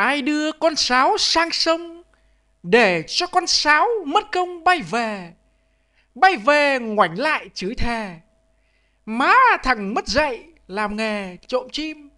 Ai đưa con sáo sang sông Để cho con sáo mất công bay về Bay về ngoảnh lại chửi thề Má thằng mất dạy Làm nghề trộm chim